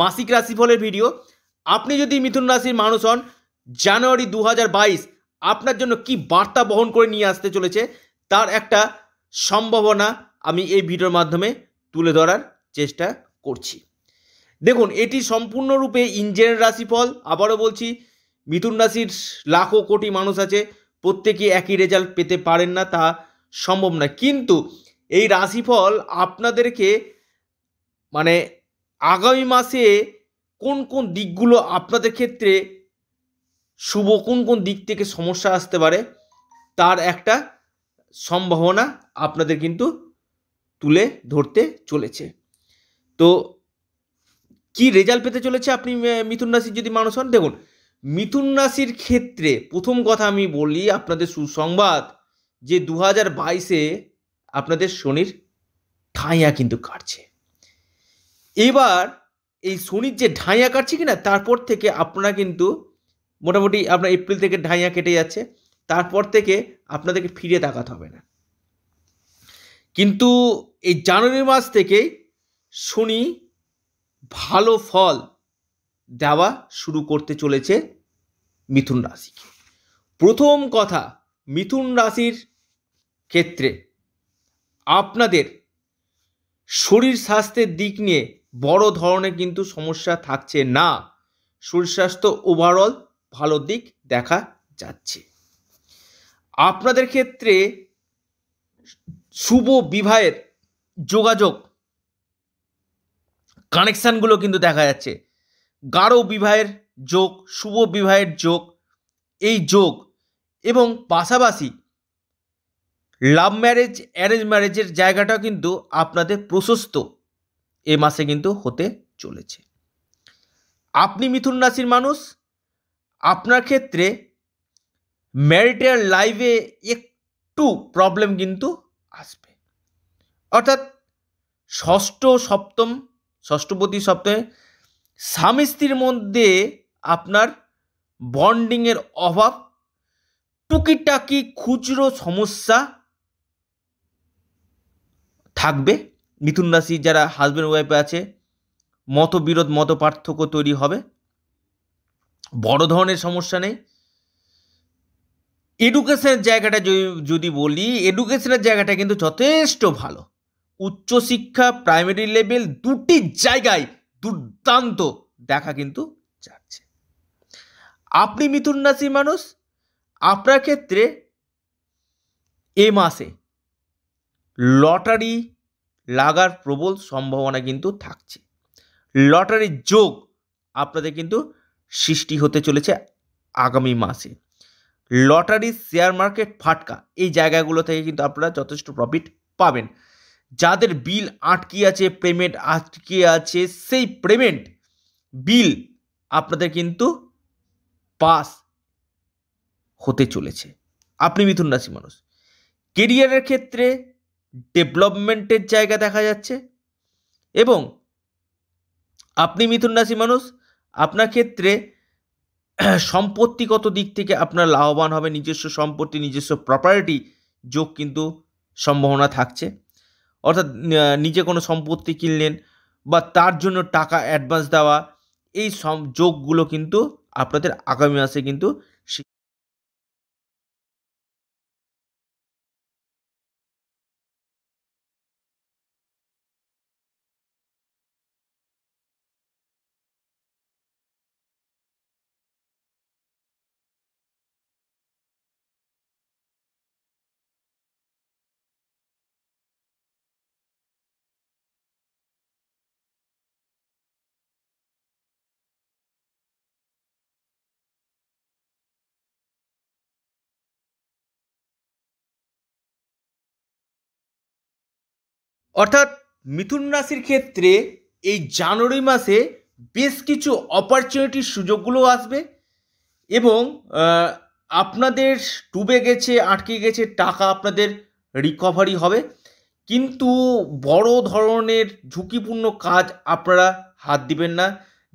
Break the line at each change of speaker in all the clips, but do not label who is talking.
মাসিক রাশিফলের ভিডিও আপনি যদি মিথুন রাশির মানুষ হন জানুয়ারি দু আপনার জন্য কি বার্তা বহন করে নিয়ে আসতে চলেছে তার একটা সম্ভাবনা আমি এই ভিডিওর মাধ্যমে তুলে ধরার চেষ্টা করছি দেখুন এটি সম্পূর্ণরূপে ইঞ্জিনের রাশিফল আবারও বলছি মিথুন রাশির লাখো কোটি মানুষ আছে প্রত্যেকে একই রেজাল্ট পেতে পারেন না তা সম্ভব না কিন্তু এই রাশিফল আপনাদেরকে মানে আগামী মাসে কোন কোন দিকগুলো আপনাদের ক্ষেত্রে শুভ কোন কোন দিক থেকে সমস্যা আসতে পারে তার একটা সম্ভাবনা আপনাদের কিন্তু তুলে ধরতে চলেছে তো কি রেজাল্ট পেতে চলেছে আপনি মিথুন রাশির যদি মানুষ হন দেখুন মিথুন রাশির ক্ষেত্রে প্রথম কথা আমি বলি আপনাদের সুসংবাদ যে দু হাজার বাইশে আপনাদের শনির ঠাঁইয়া কিন্তু কাটছে এবার এই শনির যে ঢাইয়া কাটছে কি না তারপর থেকে আপনারা কিন্তু মোটামুটি আপনার এপ্রিল থেকে ঢাইয়া কেটে যাচ্ছে তারপর থেকে আপনাদেরকে ফিরে তাকাতে হবে না কিন্তু এই জানুয়ারি মাস থেকেই শনি ভালো ফল দেওয়া শুরু করতে চলেছে মিথুন রাশিকে প্রথম কথা মিথুন রাশির ক্ষেত্রে আপনাদের শরীর স্বাস্থ্যের দিক নিয়ে বড় ধরনের কিন্তু সমস্যা থাকছে না শরীর স্বাস্থ্য ওভারঅল ভালো দিক দেখা যাচ্ছে আপনাদের ক্ষেত্রে শুভ বিবাহের যোগাযোগ কানেকশানগুলো কিন্তু দেখা যাচ্ছে গাঢ় বিবাহের যোগ শুভ বিবাহের যোগ এই যোগ এবং পাশাপাশি লাভ ম্যারেজ অ্যারেঞ্জ ম্যারেজের জায়গাটাও কিন্তু আপনাদের প্রশস্ত এ মাসে কিন্তু হতে চলেছে আপনি মিথুন রাশির মানুষ আপনার ক্ষেত্রে ম্যারিটাল লাইফে একটু প্রবলেম কিন্তু আসবে অর্থাৎ ষষ্ঠ সপ্তম ষষ্ঠপতি সপ্তমে স্বামী স্ত্রীর মধ্যে আপনার বন্ডিংয়ের অভাব টুকিটাকি খুচরো সমস্যা থাকবে মিথুন রাশির যারা হাজব্যান্ড ওয়াইফে আছে মতবিরোধ মত পার্থক্য তৈরি হবে বড় ধরনের সমস্যা নেই এডুকেশনের জায়গাটা যদি বলি এডুকেশনের জায়গাটা কিন্তু যথেষ্ট ভালো উচ্চশিক্ষা প্রাইমারি লেভেল দুটি জায়গায় দুর্দান্ত দেখা কিন্তু যাচ্ছে আপনি মিথুন রাশির মানুষ আপনার ক্ষেত্রে এ মাসে লটারি লাগার প্রবল সম্ভাবনা কিন্তু থাকছে লটারির যোগ আপনাদের কিন্তু সৃষ্টি হতে চলেছে আগামী মাসে লটারি শেয়ার মার্কেট ফাটকা এই জায়গাগুলো থেকে কিন্তু আপনারা যথেষ্ট প্রফিট পাবেন যাদের বিল আটকে আছে পেমেন্ট আটকে আছে সেই পেমেন্ট বিল আপনাদের কিন্তু পাস হতে চলেছে আপনি মিথুন রাশি মানুষ কেরিয়ারের ক্ষেত্রে ডেভেলপমেন্টের জায়গা দেখা যাচ্ছে এবং আপনি মিথুন রাশি মানুষ আপনার ক্ষেত্রে সম্পত্তিগত দিক থেকে আপনার লাভবান হবে নিজস্ব সম্পত্তি নিজস্ব প্রপার্টি যোগ কিন্তু সম্ভাবনা থাকছে অর্থাৎ নিজে কোনো সম্পত্তি কিনলেন বা তার জন্য টাকা অ্যাডভান্স দেওয়া এই যোগগুলো কিন্তু আপনাদের আগামী মাসে কিন্তু অর্থাৎ মিথুন রাশির ক্ষেত্রে এই জানুয়ারি মাসে বেশ কিছু অপরচুনিটির সুযোগগুলো আসবে এবং আপনাদের ডুবে গেছে আটকে গেছে টাকা আপনাদের রিকভারি হবে কিন্তু বড় ধরনের ঝুঁকিপূর্ণ কাজ আপনারা হাত দিবেন না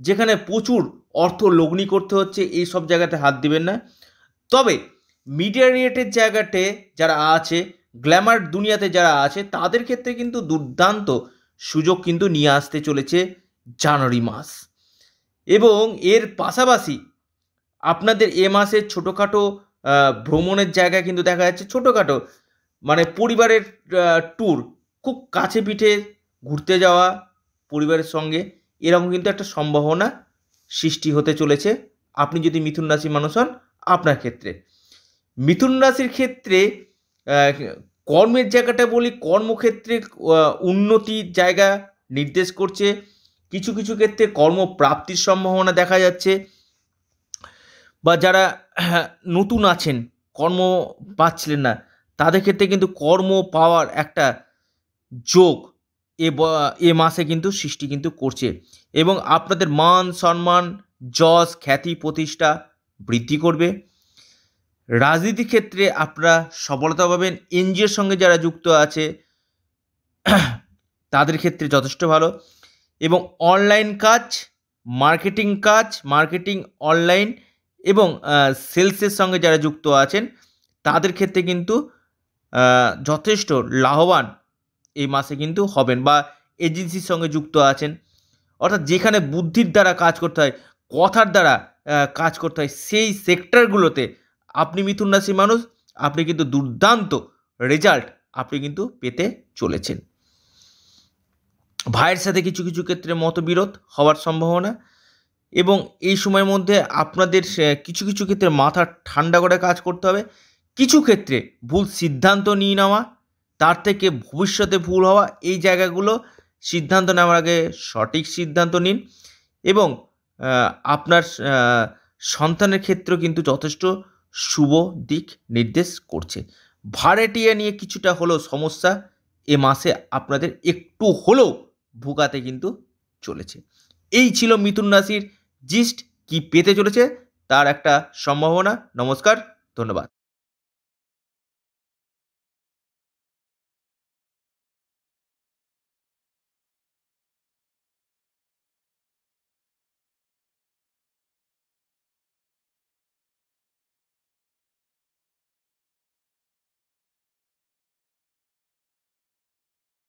যেখানে প্রচুর অর্থ লগ্নি করতে হচ্ছে এই সব জায়গাতে হাত দিবেন না তবে মিডিয়া রেটের জায়গাতে যারা আছে গ্ল্যামার দুনিয়াতে যারা আছে তাদের ক্ষেত্রে কিন্তু দুর্দান্ত সুযোগ কিন্তু নিয়ে আসতে চলেছে জানুয়ারি মাস এবং এর পাশাপাশি আপনাদের এ মাসের ছোটোখাটো ভ্রমণের জায়গা কিন্তু দেখা যাচ্ছে ছোটোখাটো মানে পরিবারের ট্যুর খুব কাছে পিঠে ঘুরতে যাওয়া পরিবারের সঙ্গে এরকম কিন্তু একটা সম্ভাবনা সৃষ্টি হতে চলেছে আপনি যদি মিথুন রাশি মানুষ হন আপনার ক্ষেত্রে মিথুন রাশির ক্ষেত্রে কর্মের জায়গাটা বলি কর্মক্ষেত্রে উন্নতির জায়গা নির্দেশ করছে কিছু কিছু ক্ষেত্রে কর্মপ্রাপ্তির সম্ভাবনা দেখা যাচ্ছে বা যারা নতুন আছেন কর্ম পাচ্ছিলেন না তাদের ক্ষেত্রে কিন্তু কর্ম পাওয়ার একটা যোগ এ এ মাসে কিন্তু সৃষ্টি কিন্তু করছে এবং আপনাদের মান সম্মান যশ খ্যাতি প্রতিষ্ঠা বৃদ্ধি করবে রাজনীতি ক্ষেত্রে আপনারা সফলতা পাবেন এনজিওর সঙ্গে যারা যুক্ত আছে তাদের ক্ষেত্রে যথেষ্ট ভালো এবং অনলাইন কাজ মার্কেটিং কাজ মার্কেটিং অনলাইন এবং সেলসের সঙ্গে যারা যুক্ত আছেন তাদের ক্ষেত্রে কিন্তু যথেষ্ট লাভবান এই মাসে কিন্তু হবেন বা এজেন্সির সঙ্গে যুক্ত আছেন অর্থাৎ যেখানে বুদ্ধির দ্বারা কাজ করতে হয় কথার দ্বারা কাজ করতে হয় সেই সেক্টরগুলোতে আপনি মিথুন রাশির মানুষ আপনি কিন্তু দুর্দান্ত রেজাল্ট আপনি কিন্তু পেতে চলেছেন ভাইয়ের সাথে কিছু কিছু ক্ষেত্রে মতবিরোধ হওয়ার সম্ভাবনা এবং এই সময়ের মধ্যে আপনাদের কিছু কিছু ক্ষেত্রে মাথা ঠান্ডা করে কাজ করতে হবে কিছু ক্ষেত্রে ভুল সিদ্ধান্ত নিয়ে নেওয়া তার থেকে ভবিষ্যতে ভুল হওয়া এই জায়গাগুলো সিদ্ধান্ত নেওয়ার আগে সঠিক সিদ্ধান্ত নিন এবং আপনার সন্তানের ক্ষেত্রেও কিন্তু যথেষ্ট শুভ দিক নির্দেশ করছে ভাড়াটিয়া নিয়ে কিছুটা হলেও সমস্যা এ মাসে আপনাদের একটু হলেও ভোগাতে কিন্তু চলেছে এই ছিল মিথুন রাশির জিস্ট কি পেতে চলেছে তার একটা সম্ভাবনা নমস্কার ধন্যবাদ